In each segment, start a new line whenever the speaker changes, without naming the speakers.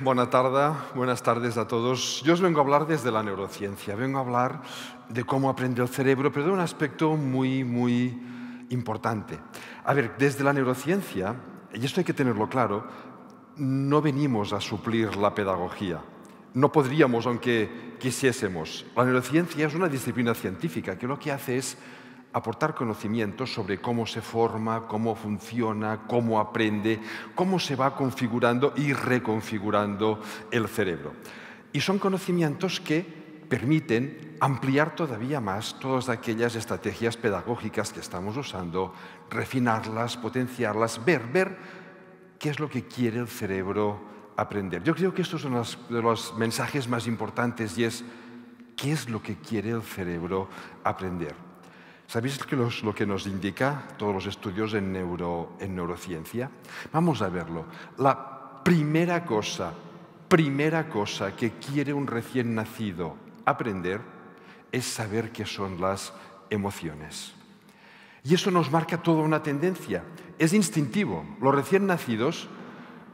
buenas tardes a todos. Yo os vengo a hablar desde la neurociencia, vengo a hablar de cómo aprende el cerebro, pero de un aspecto muy, muy importante. A ver, desde la neurociencia, y esto hay que tenerlo claro, no venimos a suplir la pedagogía. No podríamos, aunque quisiésemos. La neurociencia es una disciplina científica que lo que hace es aportar conocimientos sobre cómo se forma, cómo funciona, cómo aprende, cómo se va configurando y reconfigurando el cerebro. Y son conocimientos que permiten ampliar todavía más todas aquellas estrategias pedagógicas que estamos usando, refinarlas, potenciarlas, ver, ver qué es lo que quiere el cerebro aprender. Yo creo que estos son de los mensajes más importantes y es qué es lo que quiere el cerebro aprender. ¿Sabéis lo que nos indica todos los estudios en, en neurociencia? Vamos a verlo. La primera cosa, primera cosa que quiere un recién nacido aprender es saber qué son las emociones. Y eso nos marca toda una tendencia. Es instintivo. Los recién nacidos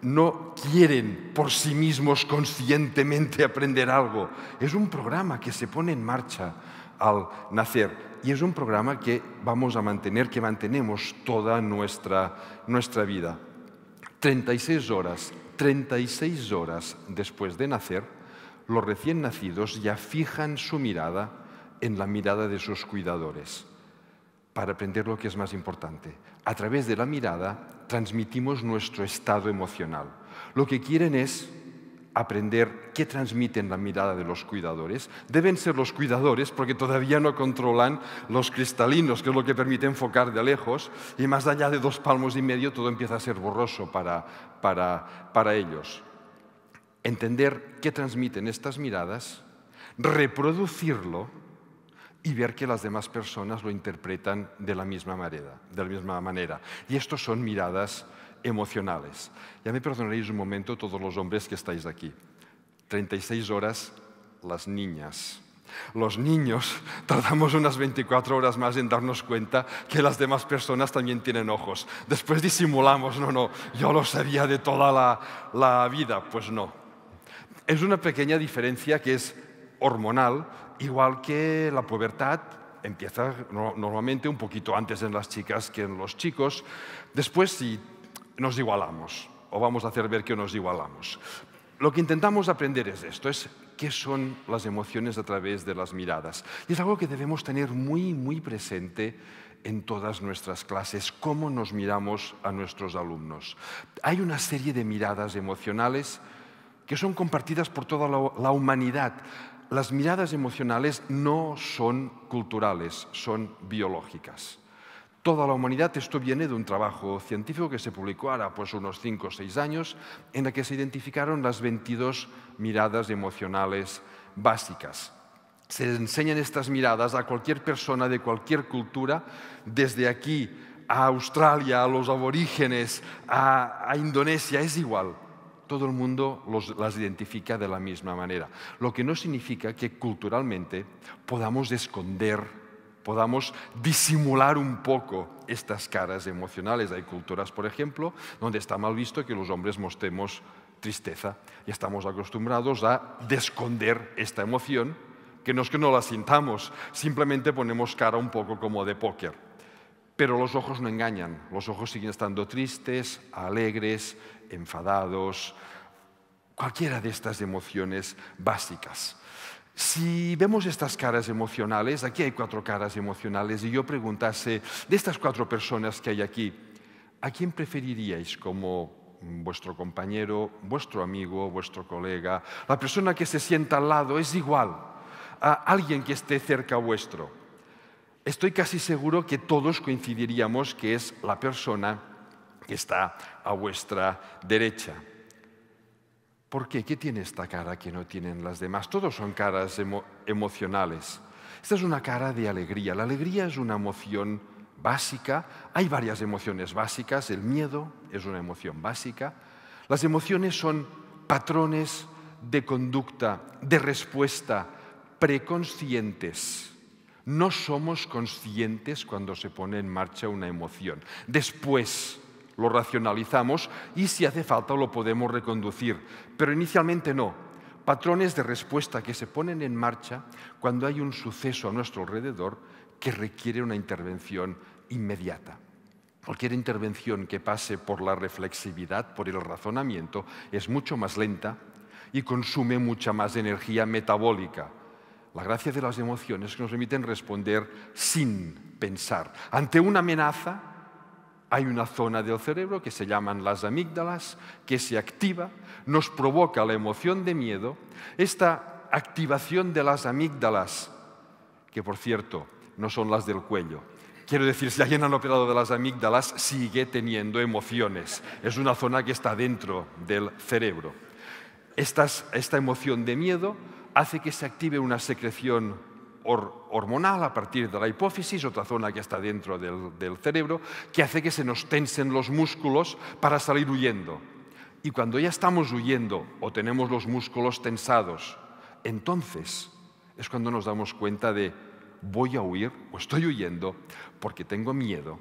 no quieren por sí mismos conscientemente aprender algo. Es un programa que se pone en marcha al nacer y es un programa que vamos a mantener, que mantenemos toda nuestra, nuestra vida. 36 horas, 36 horas después de nacer, los recién nacidos ya fijan su mirada en la mirada de sus cuidadores para aprender lo que es más importante, a través de la mirada transmitimos nuestro estado emocional. Lo que quieren es aprender qué transmiten la mirada de los cuidadores. Deben ser los cuidadores porque todavía no controlan los cristalinos, que es lo que permite enfocar de lejos, y más allá de dos palmos y medio todo empieza a ser borroso para, para ellos. Entender qué transmiten estas miradas, reproducirlo y ver que las demás personas lo interpretan de la misma manera. De la misma manera. Y esto son miradas emocionales. Ya me perdonaréis un momento todos los hombres que estáis aquí. 36 horas las niñas. Los niños tardamos unas 24 horas más en darnos cuenta que las demás personas también tienen ojos. Después disimulamos, no, no, yo lo sabía de toda la vida, pues no. Es una pequeña diferencia que es hormonal, igual que la pubertad empieza normalmente un poquito antes en las chicas que en los chicos, después si nos igualamos o vamos a hacer ver que nos igualamos. Lo que intentamos aprender es esto, es qué son las emociones a través de las miradas. Y es algo que debemos tener muy, muy presente en todas nuestras clases, cómo nos miramos a nuestros alumnos. Hay una serie de miradas emocionales que son compartidas por toda la humanidad las miradas emocionales no son culturales, son biológicas. Toda la humanidad, esto viene de un trabajo científico que se publicó ahora pues unos 5 o 6 años, en la que se identificaron las 22 miradas emocionales básicas. Se enseñan estas miradas a cualquier persona de cualquier cultura, desde aquí a Australia, a los aborígenes, a Indonesia, es igual todo el mundo las identifica de la misma manera. Lo que no significa que culturalmente podamos esconder, podamos disimular un poco estas caras emocionales. Hay culturas, por ejemplo, donde está mal visto que los hombres mostremos tristeza y estamos acostumbrados a esconder esta emoción, que no es que no la sintamos, simplemente ponemos cara un poco como de póker pero los ojos no engañan, los ojos siguen estando tristes, alegres, enfadados, cualquiera de estas emociones básicas. Si vemos estas caras emocionales, aquí hay cuatro caras emocionales, y yo preguntase, de estas cuatro personas que hay aquí, ¿a quién preferiríais como vuestro compañero, vuestro amigo, vuestro colega? La persona que se sienta al lado es igual a alguien que esté cerca vuestro estoy casi seguro que todos coincidiríamos que es la persona que está a vuestra derecha. ¿Por qué? ¿Qué tiene esta cara que no tienen las demás? Todos son caras emocionales. Esta es una cara de alegría. La alegría es una emoción básica. Hay varias emociones básicas. El miedo es una emoción básica. Las emociones son patrones de conducta, de respuesta preconscientes no somos conscientes cuando se pone en marcha una emoción. Después lo racionalizamos y si hace falta lo podemos reconducir, pero inicialmente no. Patrones de respuesta que se ponen en marcha cuando hay un suceso a nuestro alrededor que requiere una intervención inmediata. Cualquier intervención que pase por la reflexividad, por el razonamiento, es mucho más lenta y consume mucha más energía metabólica la gracia de las emociones que nos permiten responder sin pensar. Ante una amenaza hay una zona del cerebro que se llaman las amígdalas, que se activa, nos provoca la emoción de miedo. Esta activación de las amígdalas, que por cierto no son las del cuello, Quiero decir, si alguien ha operado de las amígdalas, sigue teniendo emociones. Es una zona que está dentro del cerebro. esta emoción de miedo hace que se active una secreción hormonal a partir de la hipófisis, otra zona que está dentro del, cerebro, que hace que se nos tensen los músculos para salir huyendo. Y cuando ya estamos huyendo o tenemos los músculos tensados, entonces es cuando nos damos cuenta de voy a huir o estoy huyendo porque tengo miedo,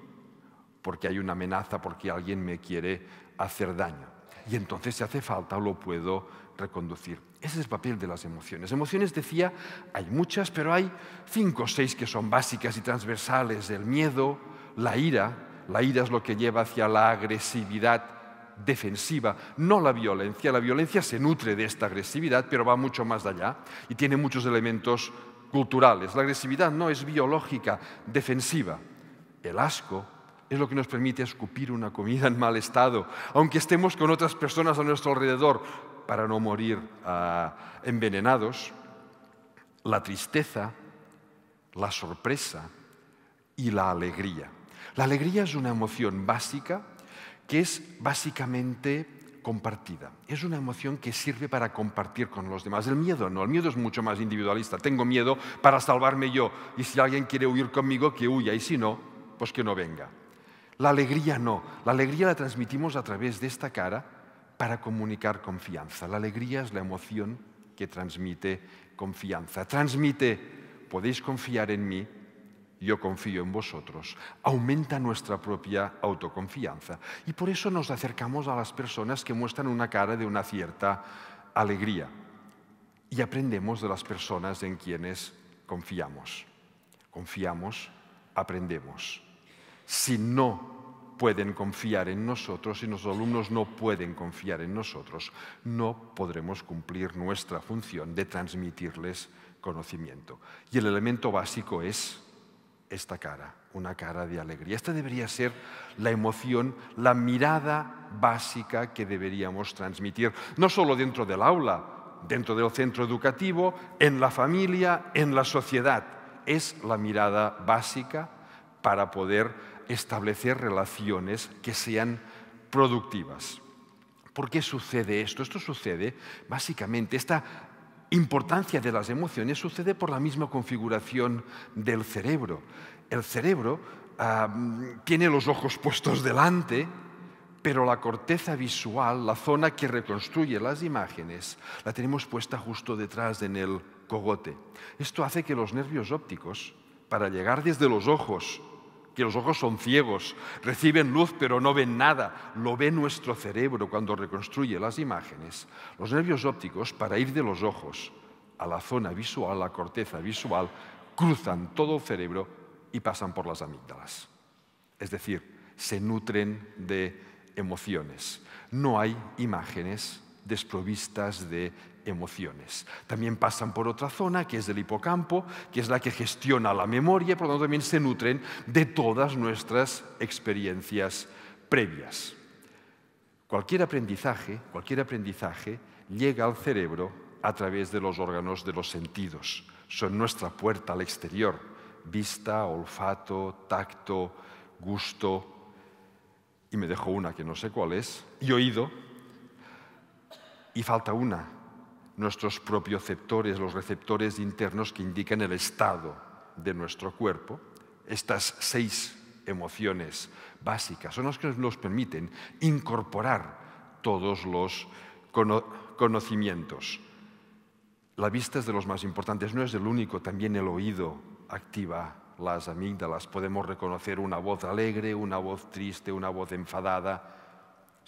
porque hay una amenaza, porque alguien me quiere hacer daño. Y entonces si hace falta lo puedo reconducir. Ese es el papel de las emociones. Emociones, decía, hay muchas, pero hay cinco o seis que son básicas y transversales. El miedo, la ira. La ira es lo que lleva hacia la agresividad defensiva, no la violencia. La violencia se nutre de esta agresividad, pero va mucho más allá y tiene muchos elementos culturales. La agresividad no es biológica, defensiva. El asco es lo que nos permite escupir una comida en mal estado, aunque estemos con otras personas a nuestro alrededor para no morir ah, envenenados, la tristeza, la sorpresa y la alegría. La alegría es una emoción básica que es básicamente compartida. Es una emoción que sirve para compartir con los demás. El miedo no, el miedo es mucho más individualista. Tengo miedo para salvarme yo y si alguien quiere huir conmigo, que huya y si no, pues que no venga. La alegría no, la alegría la transmitimos a través de esta cara para comunicar confianza. La alegría es la emoción que transmite confianza. Transmite, podéis confiar en mí, yo confío en vosotros. Aumenta nuestra propia autoconfianza. Y por eso nos acercamos a las personas que muestran una cara de una cierta alegría. Y aprendemos de las personas en quienes confiamos. Confiamos, aprendemos. Si no pueden confiar en nosotros, y nuestros alumnos no pueden confiar en nosotros, no podremos cumplir nuestra función de transmitirles conocimiento. Y el elemento básico es esta cara, una cara de alegría. Esta debería ser la emoción, la mirada básica que deberíamos transmitir, no solo dentro del aula, dentro del centro educativo, en la familia, en la sociedad. Es la mirada básica para poder establecer relaciones que sean productivas. ¿Por qué sucede esto? Esto sucede básicamente, esta importancia de las emociones sucede por la misma configuración del cerebro. El cerebro tiene los ojos puestos delante, pero la corteza visual, la zona que reconstruye las imágenes, la tenemos puesta justo detrás en el cogote. Esto hace que los nervios ópticos, para llegar desde los ojos que los ojos son ciegos, reciben luz pero no ven nada, lo ve nuestro cerebro cuando reconstruye las imágenes. Los nervios ópticos, para ir de los ojos a la zona visual, a la corteza visual, cruzan todo el cerebro y pasan por las amígdalas. Es decir, se nutren de emociones. No hay imágenes desprovistas de emociones. También pasan por otra zona, que es el hipocampo, que es la que gestiona la memoria, por lo también se nutren de todas nuestras experiencias previas. Cualquier aprendizaje, cualquier aprendizaje llega al cerebro a través de los órganos de los sentidos. Son nuestra puerta al exterior, vista, olfato, tacto, gusto, y me dejo una que no sé cuál es, y oído, y falta una, nuestros propioceptores, los receptores internos que indican el estado de nuestro cuerpo. Estas seis emociones básicas son las que nos permiten incorporar todos los conocimientos. La vista es de los más importantes, no es el único, también el oído activa las amígdalas. Podemos reconocer una voz alegre, una voz triste, una voz enfadada,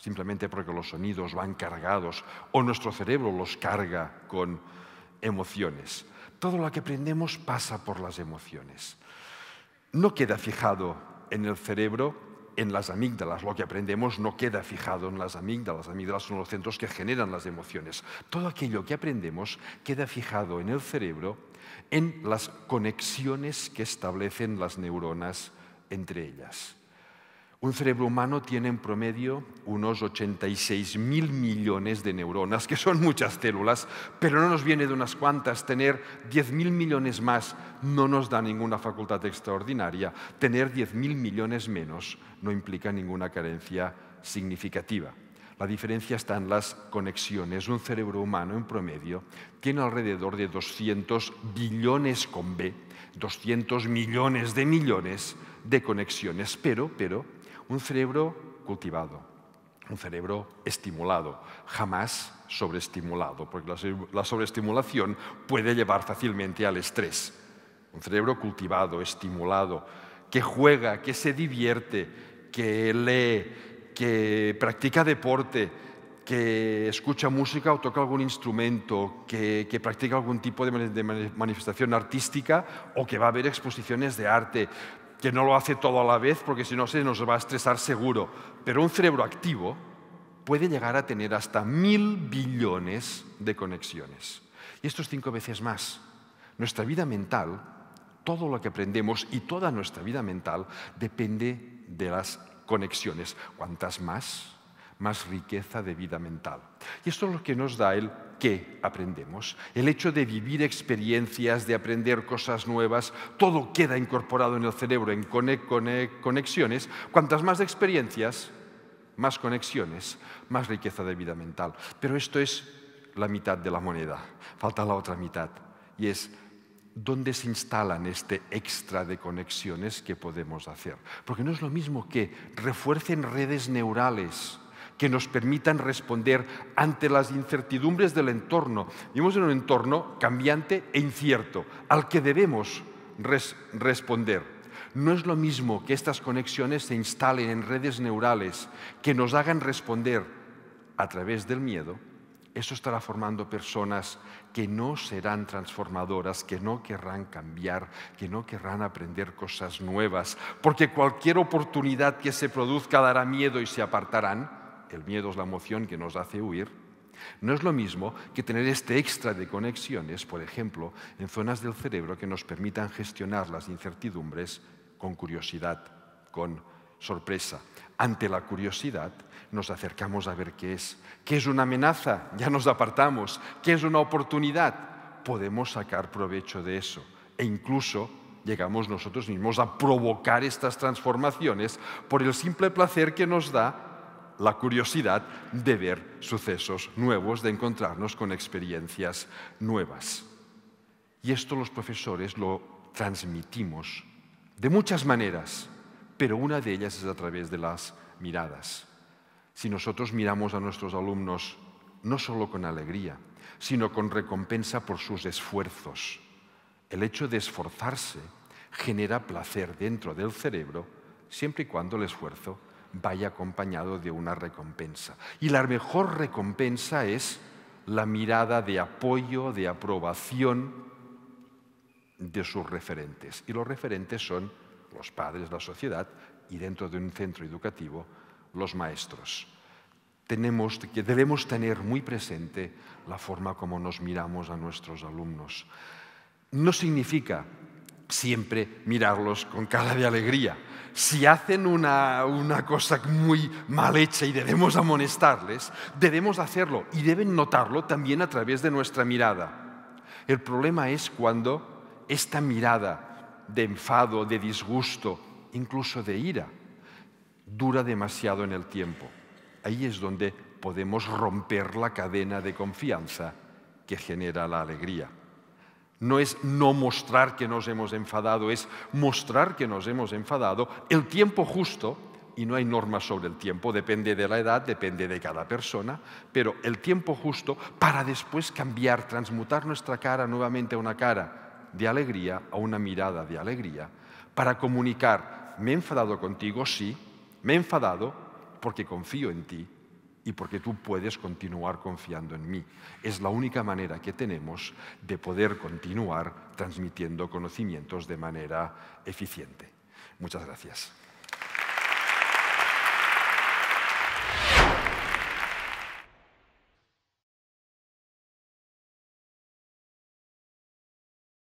simplemente porque los sonidos van cargados o nuestro cerebro los carga con emociones. Todo lo que aprendemos pasa por las emociones. No queda fijado en el cerebro, en las amígdalas. Lo que aprendemos no queda fijado en las amígdalas. Las amígdalas son los centros que generan las emociones. Todo aquello que aprendemos queda fijado en el cerebro, en las conexiones que establecen las neuronas entre ellas. Un cerebro humano tiene en promedio unos 86 mil millones de neuronas, que son muchas células, pero no nos viene de unas cuantas. Tener 10.000 mil millones más no nos da ninguna facultad extraordinaria. Tener 10.000 mil millones menos no implica ninguna carencia significativa. La diferencia está en las conexiones. Un cerebro humano en promedio tiene alrededor de 200 billones con B, 200 millones de millones de conexiones, pero, pero un cerebro cultivado, un cerebro estimulado, jamás sobreestimulado, porque la sobreestimulación puede llevar fácilmente al estrés. Un cerebro cultivado, estimulado, que juega, que se divierte, que lee, que practica deporte, que escucha música o toca algún instrumento, que, practica algún tipo de, de, manifestación artística o que va a ver exposiciones de arte, que no lo hace todo a la vez porque si no se nos va a estresar seguro. Pero un cerebro activo puede llegar a tener hasta mil billones de conexiones. Y esto es cinco veces más. Nuestra vida mental, todo lo que aprendemos y toda nuestra vida mental depende de las conexiones. Cuantas más, más riqueza de vida mental. Y esto es lo que nos da el qué aprendemos. El hecho de vivir experiencias, de aprender cosas nuevas, todo queda incorporado en el cerebro en conexiones. Cuantas más experiencias, más conexiones, más riqueza de vida mental. Pero esto es la mitad de la moneda, falta la otra mitad. Y es dónde se instalan este extra de conexiones que podemos hacer. Porque no es lo mismo que refuercen redes neurales que nos permitan responder ante las incertidumbres del entorno. Vivimos en un entorno cambiante e incierto, al que debemos responder. No es lo mismo que estas conexiones se instalen en redes neurales que nos hagan responder a través del miedo. Eso estará formando personas que no serán transformadoras, que no querrán cambiar, que no querrán aprender cosas nuevas, porque cualquier oportunidad que se produzca dará miedo y se apartarán el miedo es la emoción que nos hace huir, no es lo mismo que tener este extra de conexiones, por ejemplo, en zonas del cerebro que nos permitan gestionar las incertidumbres con curiosidad, con sorpresa. Ante la curiosidad nos acercamos a ver qué es. ¿Qué es una amenaza? Ya nos apartamos. ¿Qué es una oportunidad? Podemos sacar provecho de eso. E incluso llegamos nosotros mismos a provocar estas transformaciones por el simple placer que nos da la curiosidad de ver sucesos nuevos, de encontrarnos con experiencias nuevas. Y esto los profesores lo transmitimos de muchas maneras, pero una de ellas es a través de las miradas. Si nosotros miramos a nuestros alumnos no solo con alegría, sino con recompensa por sus esfuerzos, el hecho de esforzarse genera placer dentro del cerebro siempre y cuando el esfuerzo vaya acompañado de una recompensa. Y la mejor recompensa es la mirada de apoyo, de aprobación de sus referentes. Y los referentes son los padres, la sociedad y dentro de un centro educativo, los maestros. debemos tener muy presente la forma como nos miramos a nuestros alumnos. No significa siempre mirarlos con cara de alegría. Si hacen una, cosa muy mal hecha y debemos amonestarles, debemos hacerlo y deben notarlo también a través de nuestra mirada. El problema es cuando esta mirada de enfado, de disgusto, incluso de ira, dura demasiado en el tiempo. Ahí es donde podemos romper la cadena de confianza que genera la alegría. No es no mostrar que nos hemos enfadado, es mostrar que nos hemos enfadado el tiempo justo, y no hay normas sobre el tiempo, depende de la edad, depende de cada persona, pero el tiempo justo para después cambiar, transmutar nuestra cara nuevamente a una cara de alegría, a una mirada de alegría, para comunicar, me he enfadado contigo, sí, me he enfadado porque confío en ti, y porque tú puedes continuar confiando en mí. Es la única manera que tenemos de poder continuar transmitiendo conocimientos de manera eficiente. Muchas gracias.